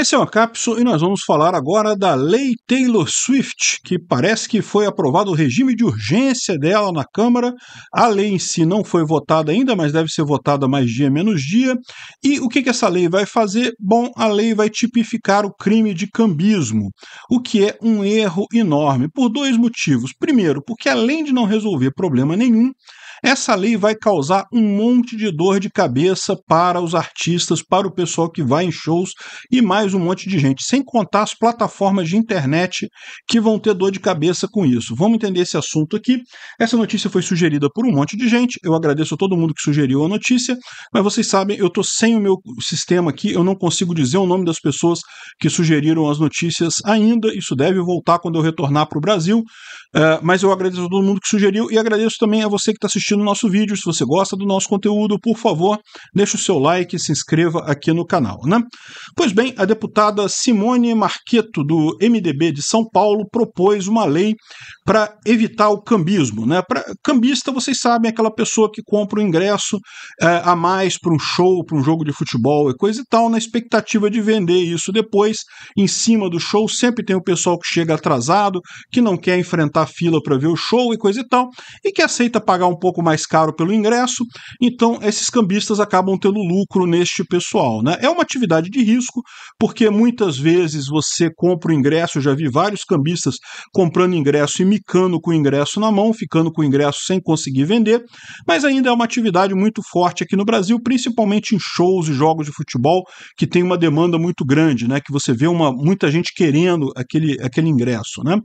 Esse é o Capso e nós vamos falar agora da Lei Taylor Swift, que parece que foi aprovado o regime de urgência dela na Câmara. A lei em si não foi votada ainda, mas deve ser votada mais dia menos dia. E o que, que essa lei vai fazer? Bom, a lei vai tipificar o crime de cambismo, o que é um erro enorme, por dois motivos. Primeiro, porque além de não resolver problema nenhum, essa lei vai causar um monte de dor de cabeça para os artistas, para o pessoal que vai em shows e mais um monte de gente, sem contar as plataformas de internet que vão ter dor de cabeça com isso. Vamos entender esse assunto aqui. Essa notícia foi sugerida por um monte de gente. Eu agradeço a todo mundo que sugeriu a notícia, mas vocês sabem, eu estou sem o meu sistema aqui, eu não consigo dizer o nome das pessoas que sugeriram as notícias ainda. Isso deve voltar quando eu retornar para o Brasil. Uh, mas eu agradeço a todo mundo que sugeriu e agradeço também a você que está assistindo assistindo o nosso vídeo, se você gosta do nosso conteúdo, por favor, deixe o seu like e se inscreva aqui no canal. Né? Pois bem, a deputada Simone Marqueto, do MDB de São Paulo, propôs uma lei para evitar o cambismo. Né? Pra, cambista, vocês sabem, é aquela pessoa que compra um ingresso é, a mais para um show, para um jogo de futebol e coisa e tal, na expectativa de vender isso depois. Em cima do show, sempre tem o pessoal que chega atrasado, que não quer enfrentar fila para ver o show e coisa e tal, e que aceita pagar um pouco mais caro pelo ingresso. Então, esses cambistas acabam tendo lucro neste pessoal. Né? É uma atividade de risco, porque muitas vezes você compra o ingresso, já vi vários cambistas comprando ingresso e me ficando com o ingresso na mão, ficando com o ingresso sem conseguir vender, mas ainda é uma atividade muito forte aqui no Brasil, principalmente em shows e jogos de futebol, que tem uma demanda muito grande, né? Que você vê uma, muita gente querendo aquele, aquele ingresso, né?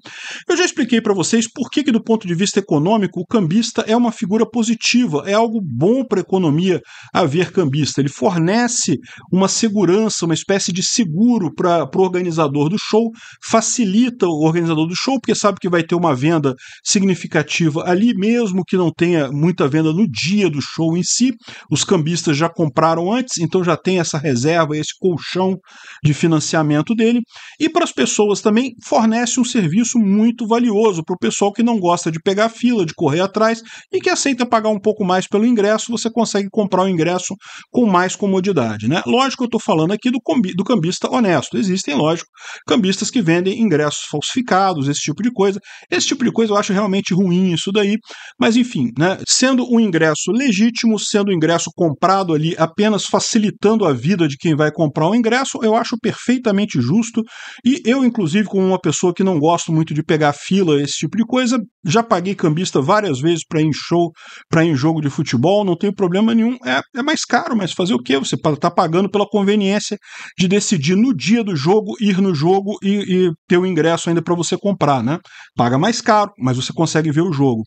Eu já expliquei para vocês por que, que, do ponto de vista econômico, o cambista é uma figura positiva, é algo bom para a economia haver cambista. Ele fornece uma segurança, uma espécie de seguro para o organizador do show, facilita o organizador do show, porque sabe que vai ter uma venda venda significativa ali, mesmo que não tenha muita venda no dia do show em si. Os cambistas já compraram antes, então já tem essa reserva, esse colchão de financiamento dele. E para as pessoas também fornece um serviço muito valioso para o pessoal que não gosta de pegar fila, de correr atrás e que aceita pagar um pouco mais pelo ingresso, você consegue comprar o ingresso com mais comodidade. Né? Lógico, eu estou falando aqui do, do cambista honesto. Existem, lógico, cambistas que vendem ingressos falsificados, esse tipo de coisa. Esse esse tipo de coisa eu acho realmente ruim isso daí, mas enfim, né? Sendo um ingresso legítimo, sendo um ingresso comprado ali apenas facilitando a vida de quem vai comprar o ingresso, eu acho perfeitamente justo. E eu, inclusive, como uma pessoa que não gosto muito de pegar fila, esse tipo de coisa, já paguei cambista várias vezes para ir em show, para ir em jogo de futebol, não tenho problema nenhum. É, é mais caro, mas fazer o quê? Você está pagando pela conveniência de decidir no dia do jogo, ir no jogo e, e ter o ingresso ainda para você comprar, né? Paga mais mais caro, mas você consegue ver o jogo.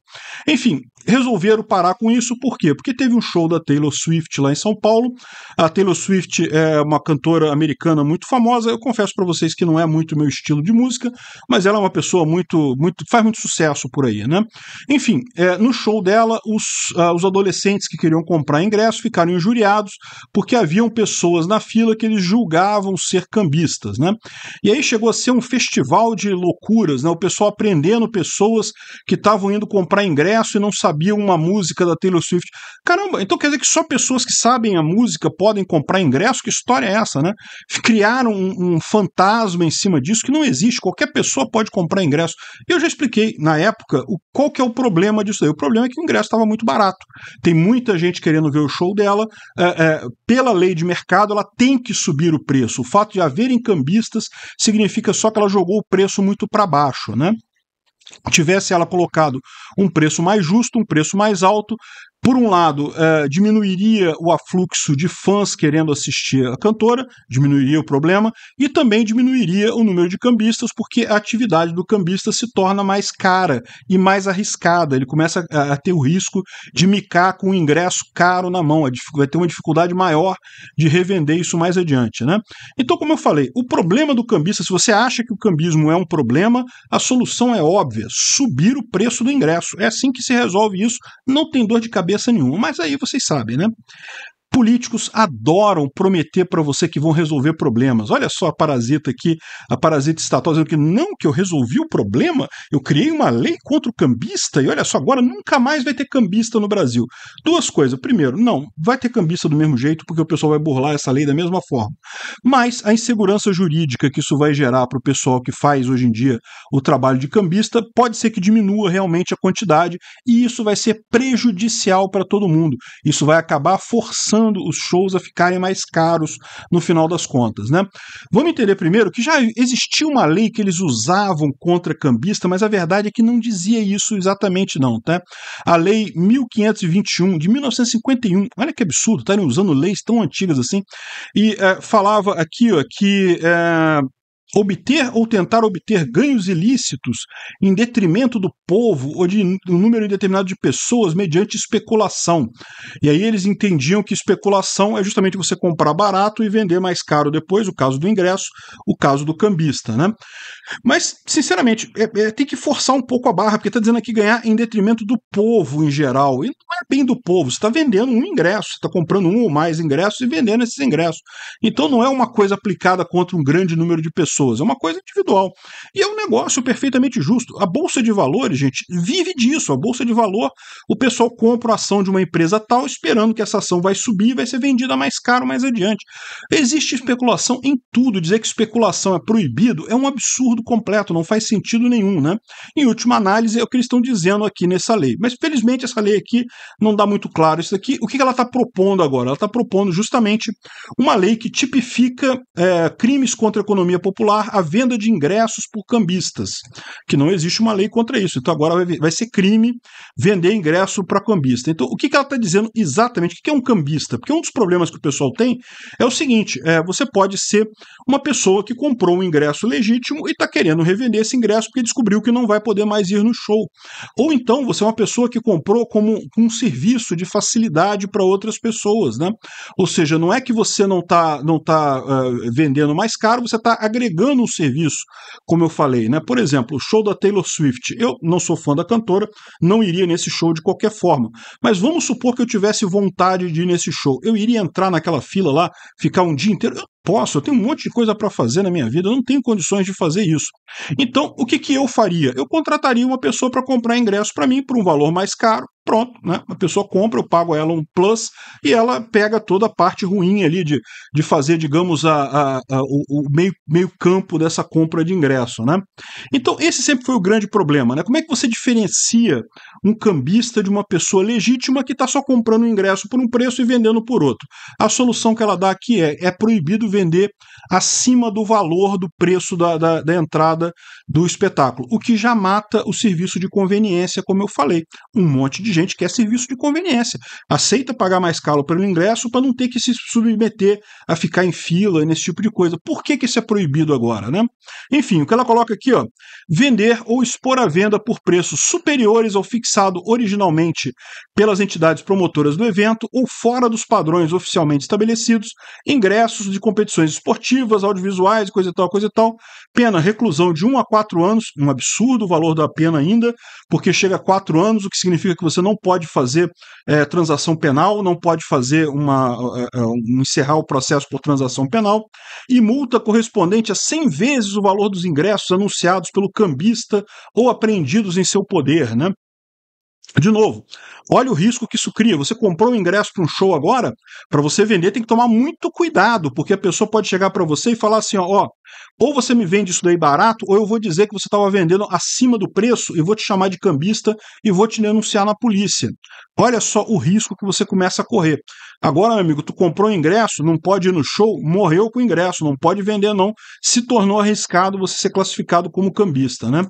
Enfim, resolveram parar com isso, por quê? Porque teve um show da Taylor Swift lá em São Paulo. A Taylor Swift é uma cantora americana muito famosa. Eu confesso para vocês que não é muito meu estilo de música, mas ela é uma pessoa muito, muito faz muito sucesso por aí, né? Enfim, é, no show dela, os, uh, os adolescentes que queriam comprar ingresso ficaram injuriados porque haviam pessoas na fila que eles julgavam ser cambistas, né? E aí chegou a ser um festival de loucuras, né? O pessoal aprendendo pessoas que estavam indo comprar ingresso e não sabiam uma música da Taylor Swift. Caramba, então quer dizer que só pessoas que sabem a música podem comprar ingresso? Que história é essa, né? Criaram um, um fantasma em cima disso que não existe. Qualquer pessoa pode comprar ingresso. eu já expliquei na época o, qual que é o problema disso aí. O problema é que o ingresso estava muito barato. Tem muita gente querendo ver o show dela. É, é, pela lei de mercado, ela tem que subir o preço. O fato de haverem cambistas significa só que ela jogou o preço muito para baixo, né? tivesse ela colocado um preço mais justo, um preço mais alto, por um lado, é, diminuiria o afluxo de fãs querendo assistir a cantora, diminuiria o problema, e também diminuiria o número de cambistas, porque a atividade do cambista se torna mais cara e mais arriscada. Ele começa a, a ter o risco de micar com o ingresso caro na mão, vai ter uma dificuldade maior de revender isso mais adiante. Né? Então, como eu falei, o problema do cambista, se você acha que o cambismo é um problema, a solução é óbvia: subir o preço do ingresso. É assim que se resolve isso, não tem dor de cabeça cabeça nenhuma, mas aí vocês sabem, né? Políticos adoram prometer para você que vão resolver problemas. Olha só a parasita aqui, a parasita estatal dizendo que não, que eu resolvi o problema, eu criei uma lei contra o cambista e olha só, agora nunca mais vai ter cambista no Brasil. Duas coisas. Primeiro, não, vai ter cambista do mesmo jeito porque o pessoal vai burlar essa lei da mesma forma. Mas a insegurança jurídica que isso vai gerar para o pessoal que faz hoje em dia o trabalho de cambista pode ser que diminua realmente a quantidade e isso vai ser prejudicial para todo mundo. Isso vai acabar forçando forçando os shows a ficarem mais caros no final das contas. Né? Vamos entender primeiro que já existia uma lei que eles usavam contra cambista, mas a verdade é que não dizia isso exatamente, não. Tá? A Lei 1521 de 1951, olha que absurdo, estarem usando leis tão antigas assim, e é, falava aqui ó, que é, obter ou tentar obter ganhos ilícitos em detrimento do povo ou de um número indeterminado de pessoas mediante especulação. E aí eles entendiam que especulação é justamente você comprar barato e vender mais caro depois, o caso do ingresso, o caso do cambista, né? Mas, sinceramente, é, é, tem que forçar um pouco a barra, porque está dizendo aqui ganhar em detrimento do povo em geral. E bem do povo, você está vendendo um ingresso, você está comprando um ou mais ingressos e vendendo esses ingressos. Então não é uma coisa aplicada contra um grande número de pessoas, é uma coisa individual. E é um negócio perfeitamente justo. A Bolsa de Valores, gente, vive disso. A Bolsa de Valor, o pessoal compra a ação de uma empresa tal, esperando que essa ação vai subir e vai ser vendida mais caro mais adiante. Existe especulação em tudo. Dizer que especulação é proibido é um absurdo completo, não faz sentido nenhum, né? Em última análise, é o que eles estão dizendo aqui nessa lei. Mas felizmente essa lei aqui não dá muito claro isso aqui. O que ela está propondo agora? Ela está propondo justamente uma lei que tipifica é, crimes contra a economia popular, a venda de ingressos por cambistas, que não existe uma lei contra isso. Então agora vai, vai ser crime vender ingresso para cambista. Então o que ela está dizendo exatamente? O que é um cambista? Porque um dos problemas que o pessoal tem é o seguinte: é, você pode ser uma pessoa que comprou um ingresso legítimo e está querendo revender esse ingresso porque descobriu que não vai poder mais ir no show. Ou então você é uma pessoa que comprou como um serviço de facilidade para outras pessoas, né? Ou seja, não é que você não está não tá, uh, vendendo mais caro, você está agregando um serviço, como eu falei, né? Por exemplo, o show da Taylor Swift. Eu não sou fã da cantora, não iria nesse show de qualquer forma. Mas vamos supor que eu tivesse vontade de ir nesse show. Eu iria entrar naquela fila lá, ficar um dia inteiro? Eu posso, eu tenho um monte de coisa para fazer na minha vida, eu não tenho condições de fazer isso. Então, o que, que eu faria? Eu contrataria uma pessoa para comprar ingresso para mim por um valor mais caro, pronto, né? A pessoa compra, eu pago ela um plus e ela pega toda a parte ruim ali de, de fazer, digamos, a, a, a o, meio, meio campo dessa compra de ingresso, né? Então, esse sempre foi o grande problema, né? Como é que você diferencia um cambista de uma pessoa legítima que está só comprando ingresso por um preço e vendendo por outro? A solução que ela dá aqui é, é proibido vender acima do valor do preço da, da, da entrada do espetáculo, o que já mata o serviço de conveniência, como eu falei. Um monte de gente quer serviço de conveniência, aceita pagar mais caro pelo ingresso para não ter que se submeter a ficar em fila, nesse tipo de coisa. Por que, que isso é proibido agora, né? Enfim, o que ela coloca aqui, ó, vender ou expor à venda por preços superiores ao fixado originalmente pelas entidades promotoras do evento ou fora dos padrões oficialmente estabelecidos, ingressos de competições esportivas, audiovisuais, coisa e tal, coisa e tal. Pena, reclusão de 1 um a 4 anos, um absurdo o valor da pena ainda, porque chega a 4 anos, o que significa que você não pode fazer é, transação penal, não pode fazer uma, é, é, encerrar o processo por transação penal, e multa correspondente a 100 vezes o valor dos ingressos anunciados pelo cambista ou apreendidos em seu poder, né? De novo, olha o risco que isso cria. Você comprou um ingresso para um show agora, para você vender tem que tomar muito cuidado, porque a pessoa pode chegar para você e falar assim, ó, ó, ou você me vende isso daí barato, ou eu vou dizer que você estava vendendo acima do preço e vou te chamar de cambista e vou te denunciar na polícia. Olha só o risco que você começa a correr. Agora, meu amigo, tu comprou um ingresso, não pode ir no show, morreu com o ingresso, não pode vender não, se tornou arriscado você ser classificado como cambista, né?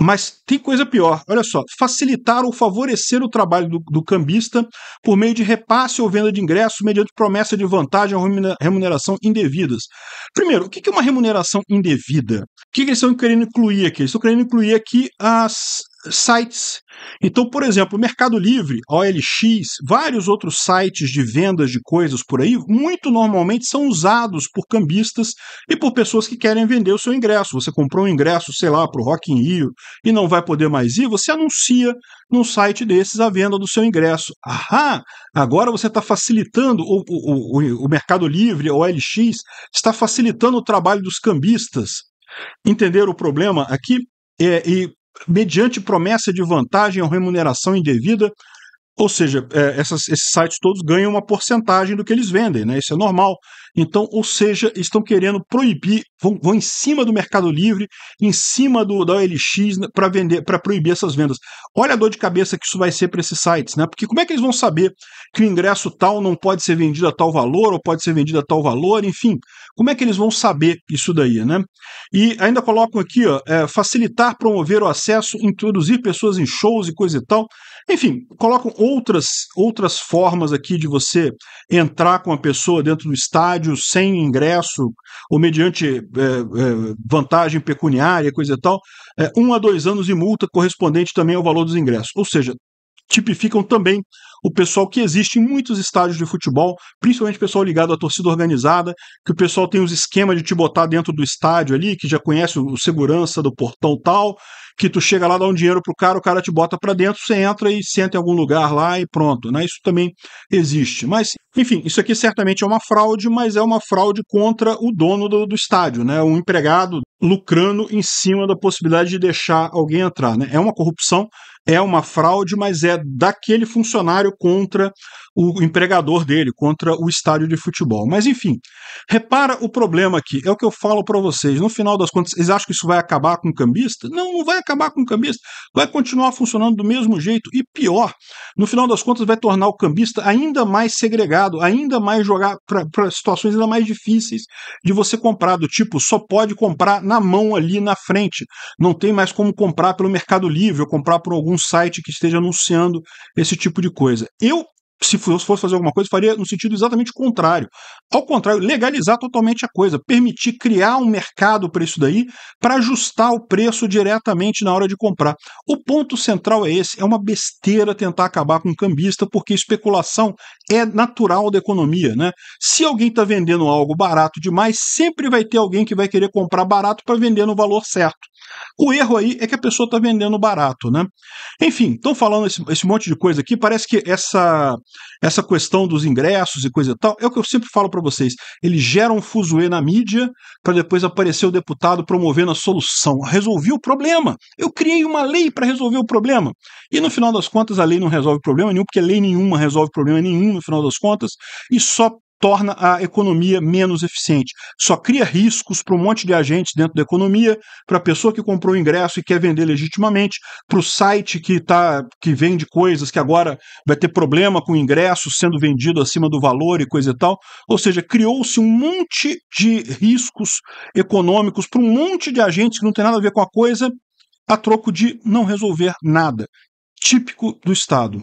Mas tem coisa pior, olha só, facilitar ou favorecer o trabalho do, do cambista por meio de repasse ou venda de ingressos mediante promessa de vantagem ou remuneração indevidas. Primeiro, o que é uma remuneração indevida? O que, que eles estão querendo incluir aqui? Eles estão querendo incluir aqui as sites. Então, por exemplo, Mercado Livre, OLX, vários outros sites de vendas de coisas por aí, muito normalmente são usados por cambistas e por pessoas que querem vender o seu ingresso. Você comprou um ingresso, sei lá, para o Rock in Rio e não vai poder mais ir, você anuncia num site desses a venda do seu ingresso. Ahá! Agora você está facilitando, o, o, o Mercado Livre, a OLX, está facilitando o trabalho dos cambistas. Entender o problema aqui? É, e mediante promessa de vantagem ou remuneração indevida ou seja, é, essas, esses sites todos ganham uma porcentagem do que eles vendem, né? Isso é normal. Então, ou seja, estão querendo proibir, vão, vão em cima do Mercado Livre, em cima do da OLX né, para vender, para proibir essas vendas. Olha a dor de cabeça que isso vai ser para esses sites, né? Porque como é que eles vão saber que o ingresso tal não pode ser vendido a tal valor ou pode ser vendido a tal valor, enfim? Como é que eles vão saber isso daí, né? E ainda colocam aqui, ó, é, facilitar, promover o acesso, introduzir pessoas em shows e coisa e tal. Enfim, colocam outras, outras formas aqui de você entrar com a pessoa dentro do estádio sem ingresso ou mediante é, é, vantagem pecuniária, coisa e tal, é, um a dois anos de multa correspondente também ao valor dos ingressos. Ou seja, tipificam também o pessoal que existe em muitos estádios de futebol, principalmente o pessoal ligado à torcida organizada, que o pessoal tem os esquemas de te botar dentro do estádio ali, que já conhece o segurança do portão tal, que tu chega lá, dá um dinheiro pro cara, o cara te bota para dentro, você entra e senta em algum lugar lá e pronto, né? Isso também existe. Mas, enfim, isso aqui certamente é uma fraude, mas é uma fraude contra o dono do, do estádio, né? Um empregado lucrando em cima da possibilidade de deixar alguém entrar, né? É uma corrupção, é uma fraude, mas é daquele funcionário contra o empregador dele, contra o estádio de futebol. Mas enfim, repara o problema aqui. É o que eu falo para vocês. No final das contas, vocês acham que isso vai acabar com o cambista? Não, não vai acabar com o cambista, vai continuar funcionando do mesmo jeito e pior, no final das contas vai tornar o cambista ainda mais segregado, ainda mais jogar para situações ainda mais difíceis de você comprar, do tipo, só pode comprar na mão ali na frente, não tem mais como comprar pelo Mercado Livre ou comprar por algum site que esteja anunciando esse tipo de coisa. Eu se fosse fazer alguma coisa, faria no sentido exatamente contrário. Ao contrário, legalizar totalmente a coisa, permitir criar um mercado para isso daí, para ajustar o preço diretamente na hora de comprar. O ponto central é esse: é uma besteira tentar acabar com o cambista, porque especulação é natural da economia. Né? Se alguém está vendendo algo barato demais, sempre vai ter alguém que vai querer comprar barato para vender no valor certo. O erro aí é que a pessoa está vendendo barato, né? Enfim, estão falando esse, esse, monte de coisa aqui. Parece que essa essa questão dos ingressos e coisa e tal é o que eu sempre falo para vocês. Eles geram um fuzuê na mídia para depois aparecer o deputado promovendo a solução. Resolvi o problema. Eu criei uma lei para resolver o problema. E no final das contas a lei não resolve problema nenhum, porque lei nenhuma resolve problema nenhum no final das contas e só torna a economia menos eficiente. Só cria riscos para um monte de agentes dentro da economia, para a pessoa que comprou o ingresso e quer vender legitimamente, para o site que, tá, que vende coisas que agora vai ter problema com o ingresso sendo vendido acima do valor e coisa e tal. Ou seja, criou-se um monte de riscos econômicos para um monte de agentes que não tem nada a ver com a coisa, a troco de não resolver nada. Típico do Estado.